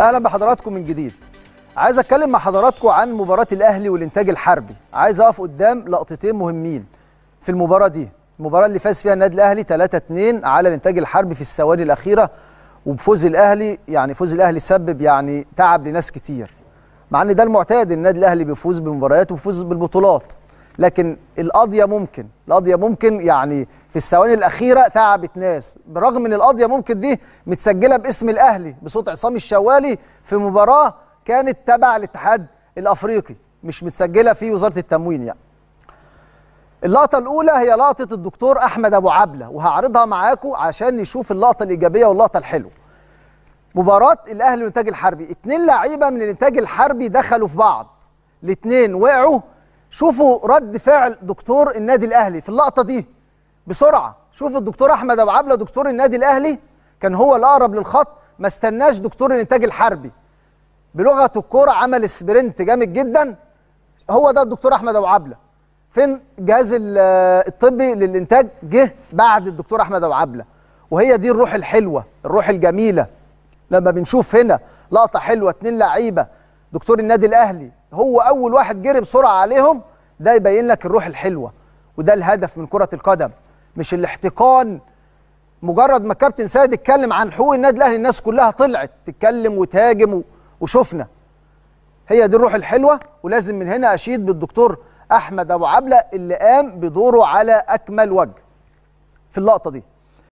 اهلا بحضراتكم من جديد عايز اتكلم مع حضراتكم عن مباراه الاهلي والانتاج الحربي عايز اقف قدام لقطتين مهمين في المباراه دي المباراه اللي فاز فيها النادي الاهلي 3-2 على الانتاج الحربي في الثواني الاخيره وبفوز الاهلي يعني فوز الاهلي سبب يعني تعب لناس كتير مع ان ده المعتاد النادي الاهلي بيفوز بمبارياته وبيفوز بالبطولات لكن القضيه ممكن القضيه ممكن يعني في الثواني الاخيره تعبت ناس برغم ان القضيه ممكن دي متسجله باسم الاهلي بصوت عصام الشوالي في مباراه كانت تبع الاتحاد الافريقي مش متسجله في وزاره التموين يعني اللقطة الأولى هي لقطة الدكتور أحمد أبو عبلة وهعرضها معاكم عشان نشوف اللقطة الإيجابية واللقطة الحلوة. مباراة الأهلي والإنتاج الحربي، اتنين لعيبة من الإنتاج الحربي دخلوا في بعض، الاتنين وقعوا شوفوا رد فعل دكتور النادي الاهلي في اللقطه دي بسرعه شوفوا الدكتور احمد ابو عبله دكتور النادي الاهلي كان هو الاقرب للخط ما استناش دكتور الانتاج الحربي بلغه الكوره عمل سبرنت جامد جدا هو ده الدكتور احمد ابو عبله فين الجهاز الطبي للانتاج جه بعد الدكتور احمد ابو عبله وهي دي الروح الحلوه الروح الجميله لما بنشوف هنا لقطه حلوه اتنين لعيبه دكتور النادي الاهلي هو اول واحد جري بسرعه عليهم ده يبين لك الروح الحلوه وده الهدف من كره القدم مش الاحتقان مجرد ما كابتن سيد اتكلم عن حقوق النادي الاهلي الناس كلها طلعت تتكلم وتهاجم وشفنا هي دي الروح الحلوه ولازم من هنا اشيد بالدكتور احمد ابو عبله اللي قام بدوره على اكمل وجه في اللقطه دي